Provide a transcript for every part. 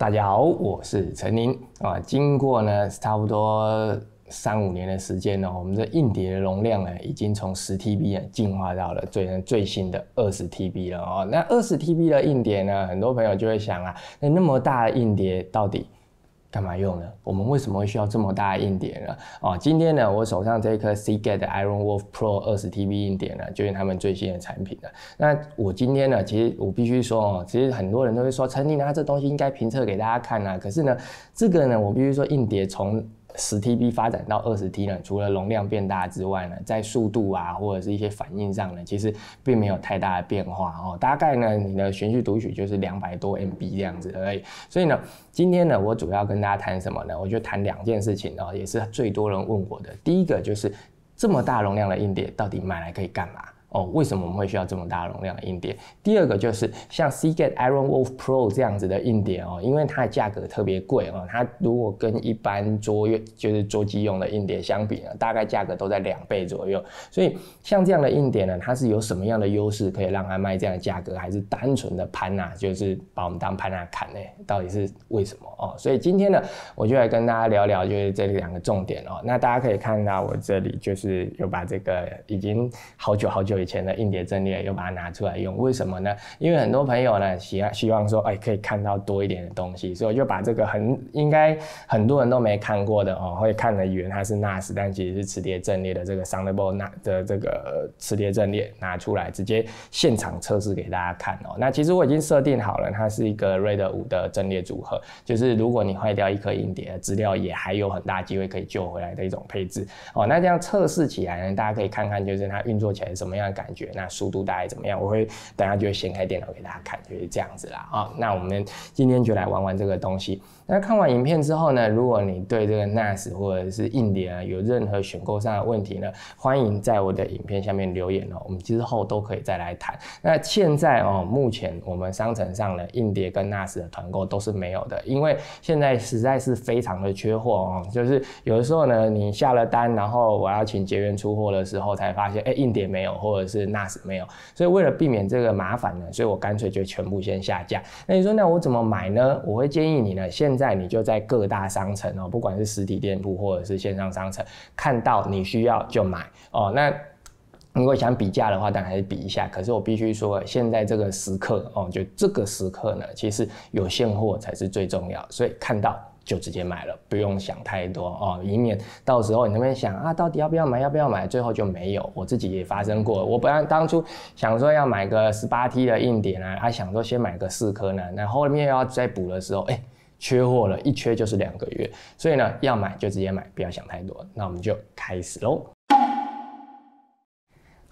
大家好，我是陈林啊。经过呢差不多三五年的时间呢，我们的硬碟的容量呢已经从十 TB 啊进化到了最最新的二十 TB 了哦。那二十 TB 的硬碟呢，很多朋友就会想啊，那那么大的硬碟到底？干嘛用呢？我们为什么会需要这么大硬碟呢？哦，今天呢，我手上这一颗 Seagate 的 IronWolf Pro 二十 TB 硬碟呢，就是他们最新的产品了。那我今天呢，其实我必须说哦，其实很多人都会说，陈林啊，这东西应该评测给大家看啊。可是呢，这个呢，我必须说，硬碟从十 TB 发展到二十 T 呢，除了容量变大之外呢，在速度啊或者是一些反应上呢，其实并没有太大的变化哦。大概呢，你的循序读取就是两百多 MB 这样子而已。所以呢，今天呢，我主要跟大家谈什么呢？我就谈两件事情哦，也是最多人问我的。第一个就是这么大容量的硬碟到底买来可以干嘛？哦，为什么我们会需要这么大容量的硬碟？第二个就是像 Seagate IronWolf Pro 这样子的硬碟哦，因为它的价格特别贵哦，它如果跟一般桌月就是桌机用的硬碟相比呢，大概价格都在两倍左右。所以像这样的硬碟呢，它是有什么样的优势可以让它卖这样的价格？还是单纯的潘娜就是把我们当潘娜看呢？到底是为什么哦？所以今天呢，我就来跟大家聊聊，就是这两个重点哦。那大家可以看到我这里就是有把这个已经好久好久。以前的硬碟阵列又把它拿出来用，为什么呢？因为很多朋友呢，希希望说，哎，可以看到多一点的东西，所以我就把这个很应该很多人都没看过的哦，会看的以为它是 NAS，但其实是磁碟阵列的这个 s o u n d a b l e 的这个磁碟阵列拿出来，直接现场测试给大家看哦。那其实我已经设定好了，它是一个 RAID 五的阵列组合，就是如果你坏掉一颗硬碟，资料也还有很大机会可以救回来的一种配置哦。那这样测试起来呢，大家可以看看，就是它运作起来什么样。感觉那速度大概怎么样？我会等下就会掀开电脑给大家看，就是这样子啦。啊，那我们今天就来玩玩这个东西。那看完影片之后呢，如果你对这个 NAS 或者是硬碟啊有任何选购上的问题呢，欢迎在我的影片下面留言哦。我们之后都可以再来谈。那现在哦，目前我们商城上的硬碟跟 NAS 的团购都是没有的，因为现在实在是非常的缺货哦。就是有的时候呢，你下了单，然后我要请结缘出货的时候，才发现哎，硬碟没有，或者或是那是没有，所以为了避免这个麻烦呢，所以我干脆就全部先下架。那你说，那我怎么买呢？我会建议你呢，现在你就在各大商城哦，不管是实体店铺或者是线上商城，看到你需要就买哦。那如果想比价的话，当然还是比一下。可是我必须说，现在这个时刻哦，就这个时刻呢，其实有现货才是最重要。所以看到。就直接买了，不用想太多哦，以免到时候你那边想啊，到底要不要买？要不要买？最后就没有。我自己也发生过，我本来当初想说要买个十八 T 的硬碟呢，还想说先买个四颗呢，那后面要再补的时候，哎，缺货了，一缺就是两个月。所以呢，要买就直接买，不要想太多。那我们就开始喽。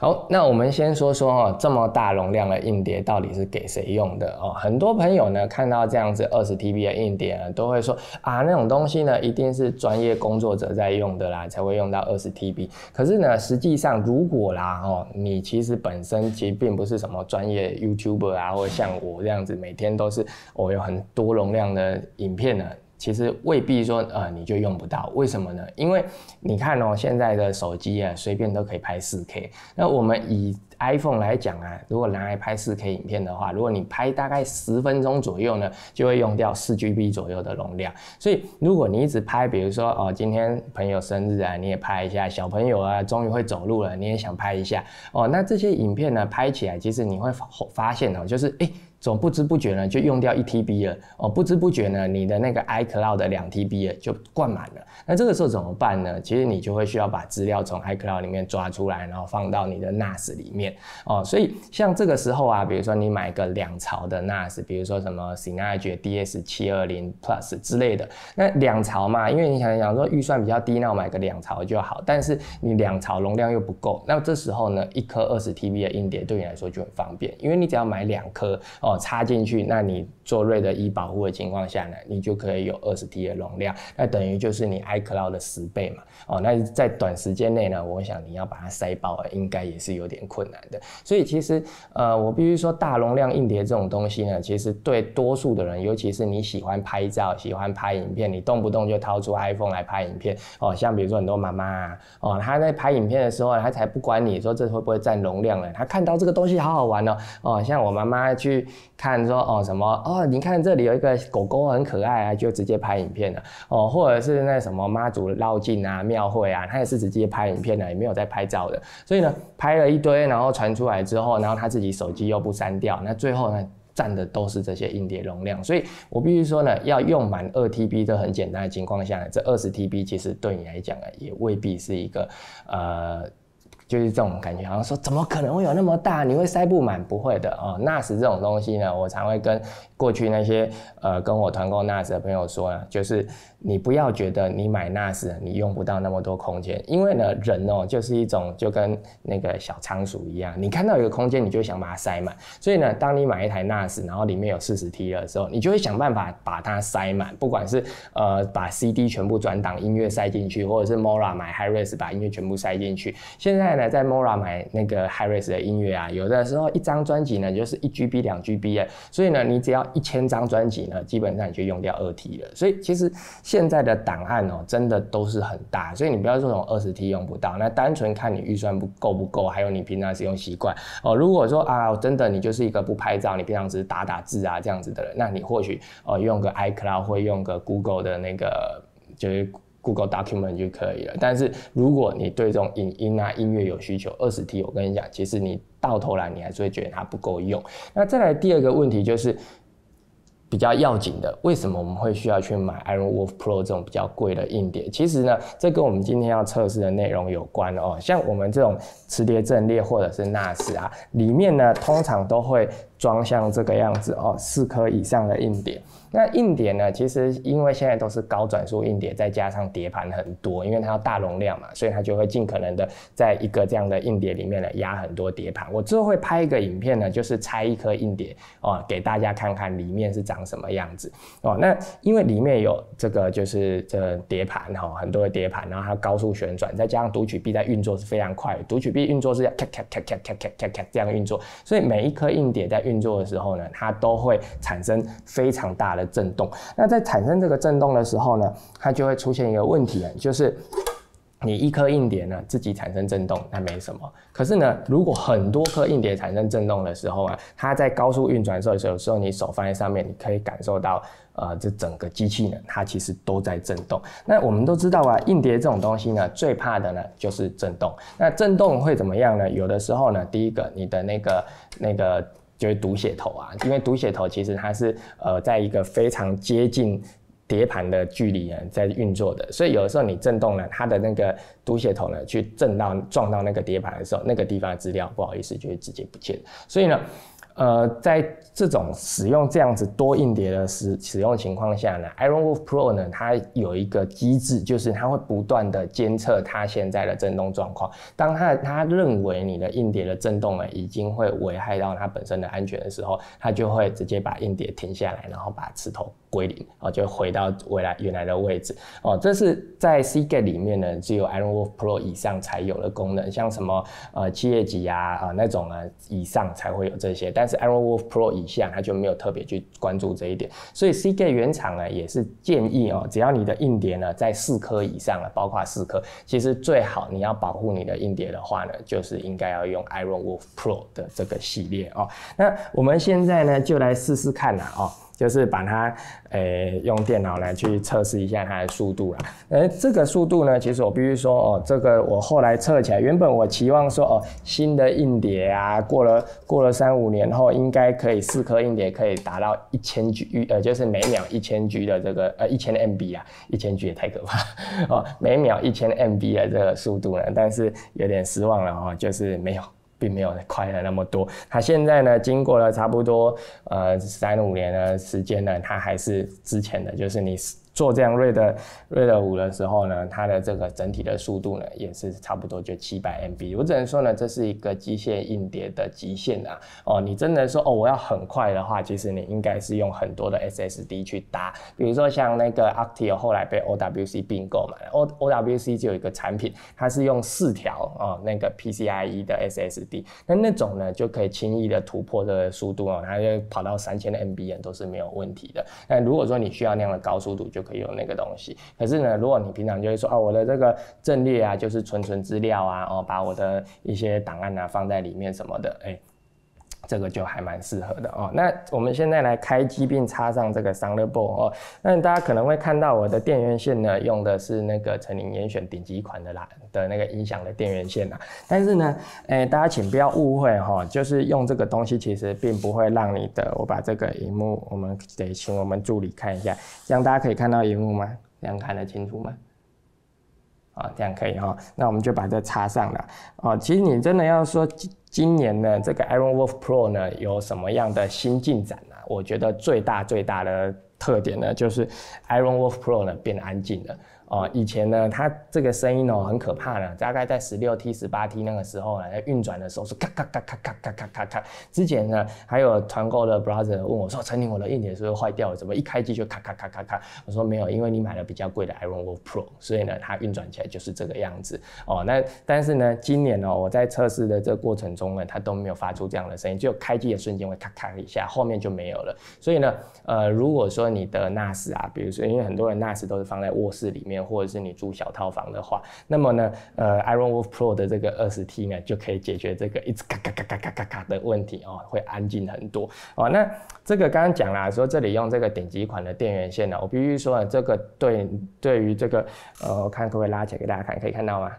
好，那我们先说说哦，这么大容量的硬碟到底是给谁用的哦？很多朋友呢，看到这样子二十 TB 的硬碟呢，都会说啊，那种东西呢，一定是专业工作者在用的啦，才会用到二十 TB。可是呢，实际上如果啦哦，你其实本身其实并不是什么专业 YouTuber 啊，或者像我这样子，每天都是我有很多容量的影片呢。其实未必说，呃，你就用不到，为什么呢？因为你看哦，现在的手机啊，随便都可以拍四 K。那我们以 iPhone 来讲啊，如果拿来拍四 K 影片的话，如果你拍大概十分钟左右呢，就会用掉四 GB 左右的容量。所以如果你一直拍，比如说哦，今天朋友生日啊，你也拍一下；小朋友啊，终于会走路了，你也想拍一下。哦，那这些影片呢，拍起来其实你会发发现哦，就是哎。总不知不觉呢就用掉一 TB 了哦，不知不觉呢你的那个 iCloud 的两 TB 就灌满了。那这个时候怎么办呢？其实你就会需要把资料从 iCloud 里面抓出来，然后放到你的 NAS 里面哦。所以像这个时候啊，比如说你买个两槽的 NAS，比如说什么 Synology DS 七二零 Plus 之类的，那两槽嘛，因为你想想说预算比较低，那我买个两槽就好。但是你两槽容量又不够，那这时候呢，一颗二十 TB 的硬碟对你来说就很方便，因为你只要买两颗。哦，插进去，那你做瑞的 E 保护的情况下呢，你就可以有二十 T 的容量，那等于就是你 iCloud 的十倍嘛。哦，那在短时间内呢，我想你要把它塞爆应该也是有点困难的。所以其实，呃，我必须说大容量硬碟这种东西呢，其实对多数的人，尤其是你喜欢拍照、喜欢拍影片，你动不动就掏出 iPhone 来拍影片。哦，像比如说很多妈妈，哦，她在拍影片的时候，她才不管你说这会不会占容量了，她看到这个东西好好玩哦，哦，像我妈妈去。看说哦什么哦，你看这里有一个狗狗很可爱啊，就直接拍影片了哦，或者是那什么妈祖绕境啊、庙会啊，他也是直接拍影片的，也没有在拍照的，所以呢，拍了一堆，然后传出来之后，然后他自己手机又不删掉，那最后呢，占的都是这些硬碟容量，所以我必须说呢，要用满二 T B 这很简单的情况下呢，这二十 T B 其实对你来讲啊，也未必是一个呃。就是这种感觉，好像说怎么可能会有那么大？你会塞不满？不会的哦。纳什这种东西呢，我常会跟。过去那些呃跟我团购 NAS 的朋友说，就是你不要觉得你买 NAS 你用不到那么多空间，因为呢人哦就是一种就跟那个小仓鼠一样，你看到一个空间你就想把它塞满。所以呢，当你买一台 NAS 然后里面有四十 T 的时候，你就会想办法把它塞满，不管是呃把 CD 全部转档音乐塞进去，或者是 Mora 买 HiRes 把音乐全部塞进去。现在呢，在 Mora 买那个 HiRes 的音乐啊，有的时候一张专辑呢就是一 GB 两 GB 啊，所以呢你只要。一千张专辑呢，基本上你就用掉二 T 了，所以其实现在的档案哦，真的都是很大，所以你不要说这二十 T 用不到，那单纯看你预算够不够，还有你平常使用习惯哦。如果说啊，真的你就是一个不拍照，你平常只是打打字啊这样子的人，那你或许哦用个 iCloud 或用个 Google 的那个就是 Google Document 就可以了。但是如果你对这种影音啊音乐有需求，二十 T 我跟你讲，其实你到头来你还是会觉得它不够用。那再来第二个问题就是。比较要紧的，为什么我们会需要去买 Iron Wolf Pro 这种比较贵的硬碟？其实呢，这跟我们今天要测试的内容有关哦。像我们这种磁碟阵列或者是 NAS 啊，里面呢通常都会装像这个样子哦，四颗以上的硬碟。那硬碟呢，其实因为现在都是高转速硬碟，再加上碟盘很多，因为它要大容量嘛，所以它就会尽可能的在一个这样的硬碟里面呢压很多碟盘。我之后会拍一个影片呢，就是拆一颗硬碟哦，给大家看看里面是长。什么样子哦？那因为里面有这个就是这碟盘哈，很多的碟盘，然后它高速旋转，再加上读取币在运作是非常快，读取币运作是要咔咔咔咔咔咔咔咔这样运作，所以每一颗硬碟在运作的时候呢，它都会产生非常大的震动。那在产生这个震动的时候呢，它就会出现一个问题，就是。你一颗硬碟呢自己产生震动，那没什么。可是呢，如果很多颗硬碟产生震动的时候啊，它在高速运转的时候，有时候你手放在上面，你可以感受到，呃，这整个机器呢，它其实都在震动。那我们都知道啊，硬碟这种东西呢，最怕的呢就是震动。那震动会怎么样呢？有的时候呢，第一个，你的那个那个就是读写头啊，因为读写头其实它是呃，在一个非常接近。碟盘的距离啊，在运作的，所以有的时候你震动了，它的那个读写头呢，去震到撞到那个碟盘的时候，那个地方资料不好意思就会直接不见。所以呢，呃，在这种使用这样子多硬碟的使使用情况下呢，IronWolf Pro 呢，它有一个机制，就是它会不断的监测它现在的震动状况，当它它认为你的硬碟的震动呢已经会危害到它本身的安全的时候，它就会直接把硬碟停下来，然后把磁头。归零哦，就回到未来原来的位置哦。这是在 C g a 里面呢，只有 Iron Wolf Pro 以上才有的功能，像什么呃七叶级啊啊那种呢，以上才会有这些。但是 Iron Wolf Pro 以下，它就没有特别去关注这一点。所以 C g a 原厂呢，也是建议哦，只要你的硬碟呢在四颗以上了，包括四颗，其实最好你要保护你的硬碟的话呢，就是应该要用 Iron Wolf Pro 的这个系列哦。那我们现在呢，就来试试看啦。哦。就是把它，诶，用电脑来去测试一下它的速度啦。诶，这个速度呢，其实我必须说，哦，这个我后来测起来，原本我期望说，哦，新的硬碟啊，过了过了三五年后，应该可以四颗硬碟可以达到一千 G，呃，就是每秒一千 G 的这个，呃，一千 MB 啊，一千 G 也太可怕，哦，每秒一千 MB 的这个速度呢，但是有点失望了哦，就是没有。并没有快了那么多。它现在呢，经过了差不多呃三五年的时间呢，它还是之前的，就是你。做这样 r a d r a d 五的时候呢，它的这个整体的速度呢，也是差不多就七百 MB。我只能说呢，这是一个机械硬碟的极限啊。哦，你真的说哦，我要很快的话，其实你应该是用很多的 SSD 去搭。比如说像那个 Actio 后来被 OWC 并购嘛，O OWC 就有一个产品，它是用四条啊那个 PCIe 的 SSD，那那种呢就可以轻易的突破这个速度哦，它就跑到三千 MB 都是没有问题的。但如果说你需要那样的高速度就可以有那个东西，可是呢，如果你平常就会说，哦，我的这个阵略啊，就是存存资料啊，哦，把我的一些档案啊放在里面什么的，哎。这个就还蛮适合的哦。那我们现在来开机并插上这个 s o u n d b a l 哦。那大家可能会看到我的电源线呢，用的是那个陈林严选顶级款的啦的那个音响的电源线啦。但是呢，诶，大家请不要误会哈，就是用这个东西其实并不会让你的。我把这个荧幕，我们得请我们助理看一下，这样大家可以看到荧幕吗？这样看得清楚吗？啊，这样可以哈。那我们就把这插上了哦。其实你真的要说。今年呢，这个 Iron Wolf Pro 呢有什么样的新进展呢？我觉得最大最大的。特点呢，就是 Iron Wolf Pro 呢变安静了。哦，以前呢，它这个声音哦很可怕呢，大概在十六 T、十八 T 那个时候呢，运转的时候是咔咔咔咔咔咔咔咔咔。之前呢，还有团购的 brother 问我说，陈宁，我的硬件是不是坏掉了？怎么一开机就咔咔咔咔咔？我说没有，因为你买了比较贵的 Iron Wolf Pro，所以呢，它运转起来就是这个样子。哦，那但是呢，今年哦，我在测试的这个过程中呢，它都没有发出这样的声音，就开机的瞬间会咔咔一下，后面就没有了。所以呢，呃，如果说你的 NAS 啊，比如说，因为很多人 NAS 都是放在卧室里面，或者是你住小套房的话，那么呢，呃，IronWolf Pro 的这个二十 T 呢，就可以解决这个一直咔咔咔咔咔咔咔的问题哦，会安静很多哦。那这个刚刚讲啦，说这里用这个顶级款的电源线呢，我必须说这个对对于这个，呃，我看可不可以拉起来给大家看，可以看到吗？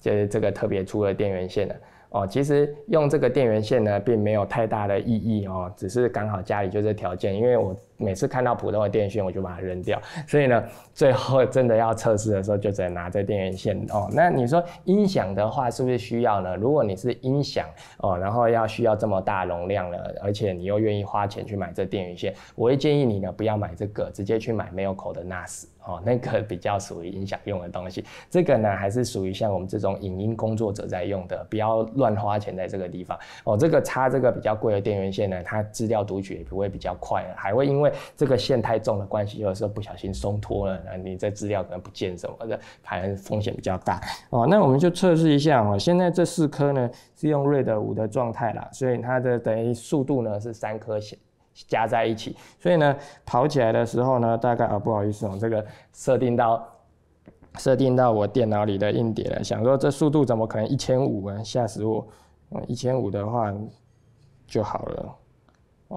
就是这个特别粗的电源线呢。哦，其实用这个电源线呢，并没有太大的意义哦，只是刚好家里就这条件。因为我每次看到普通的电源线，我就把它扔掉，所以呢，最后 真的要测试的时候，就只能拿这电源线哦。那你说音响的话，是不是需要呢？如果你是音响哦，然后要需要这么大容量了，而且你又愿意花钱去买这电源线，我会建议你呢，不要买这个，直接去买没有口的 NAS。哦，那个比较属于音响用的东西，这个呢还是属于像我们这种影音工作者在用的，不要乱花钱在这个地方。哦，这个插这个比较贵的电源线呢，它资料读取也不会比较快，还会因为这个线太重的关系，有时候不小心松脱了，那你这资料可能不见什么的，还是风险比较大。哦，那我们就测试一下哦，现在这四颗呢是用 Red 五的状态啦，所以它的等于速度呢是三颗线。加在一起，所以呢，跑起来的时候呢，大概啊不好意思，我这个设定到设定到我电脑里的硬碟了，想说这速度怎么可能一千五啊？吓死我！一千五的话就好了，哦，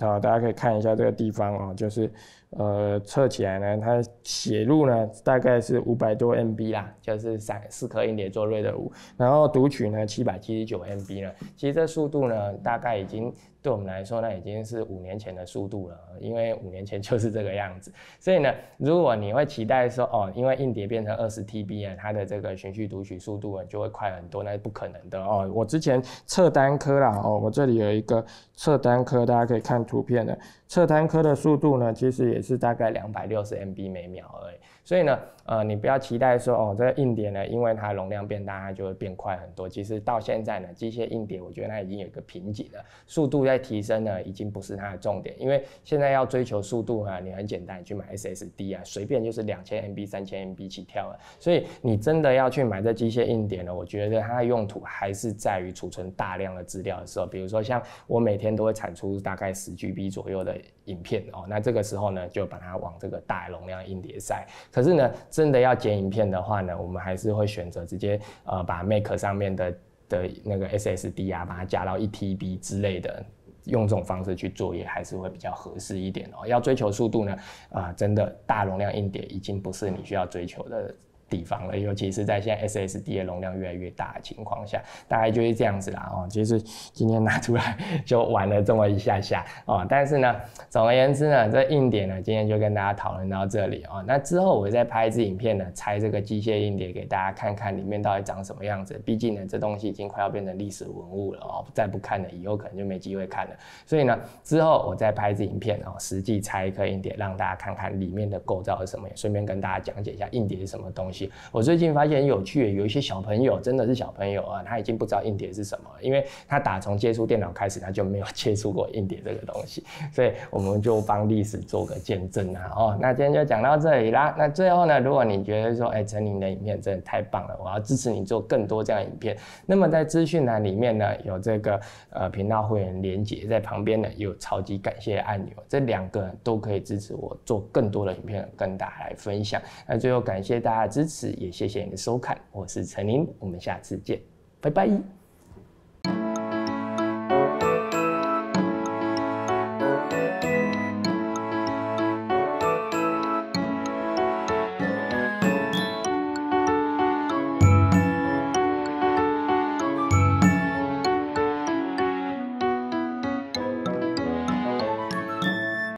好，大家可以看一下这个地方哦，就是。呃，测起来呢，它写入呢大概是五百多 MB 啦，就是三四颗硬碟做锐的五，然后读取呢七百七十九 MB 呢。其实这速度呢，大概已经对我们来说呢，已经是五年前的速度了，因为五年前就是这个样子。所以呢，如果你会期待说哦，因为硬碟变成二十 TB 啊，它的这个循序读取速度就会快很多，那是不可能的哦。我之前测单颗啦哦，我这里有一个测单颗，大家可以看图片的，测单颗的速度呢，其实也。也是大概两百六十 MB 每秒而已。所以呢，呃，你不要期待说哦，这个硬碟呢，因为它容量变大，它就会变快很多。其实到现在呢，机械硬碟，我觉得它已经有一个瓶颈了，速度在提升呢，已经不是它的重点。因为现在要追求速度啊，你很简单，去买 SSD 啊，随便就是两千 MB、三千 MB 起跳了。所以你真的要去买这机械硬碟呢，我觉得它的用途还是在于储存大量的资料的时候，比如说像我每天都会产出大概十 GB 左右的影片哦，那这个时候呢，就把它往这个大容量硬碟塞。可是呢，真的要剪影片的话呢，我们还是会选择直接呃把 Mac 上面的的那个 SSD 啊，把它加到一 TB 之类的，用这种方式去做也还是会比较合适一点哦。要追求速度呢，啊，真的大容量硬碟已经不是你需要追求的。地方了，尤其是在现在 SSD 的容量越来越大的情况下，大概就是这样子啦哦。其实今天拿出来就玩了这么一下下哦，但是呢，总而言之呢，这硬碟呢，今天就跟大家讨论到这里哦。那之后我再拍一支影片呢，拆这个机械硬碟给大家看看里面到底长什么样子。毕竟呢，这东西已经快要变成历史文物了哦，再不看呢，以后可能就没机会看了。所以呢，之后我再拍一支影片哦，实际拆一颗硬碟让大家看看里面的构造是什么，顺便跟大家讲解一下硬碟是什么东西。我最近发现很有趣，有一些小朋友真的是小朋友啊，他已经不知道硬碟是什么，因为他打从接触电脑开始，他就没有 接触过硬碟这个东西，所以我们就帮历史做个见证啊哦。那今天就讲到这里啦。那最后呢，如果你觉得说，哎，陈宁的影片真的太棒了，我要支持你做更多这样影片。那么在资讯栏里面呢，有这个呃频道会员连接在旁边呢，有超级感谢按钮，这两个都可以支持我做更多的影片跟大家来分享。那最后感谢大家支。是，持也谢谢你的收看，我是陈琳，我们下次见，拜拜。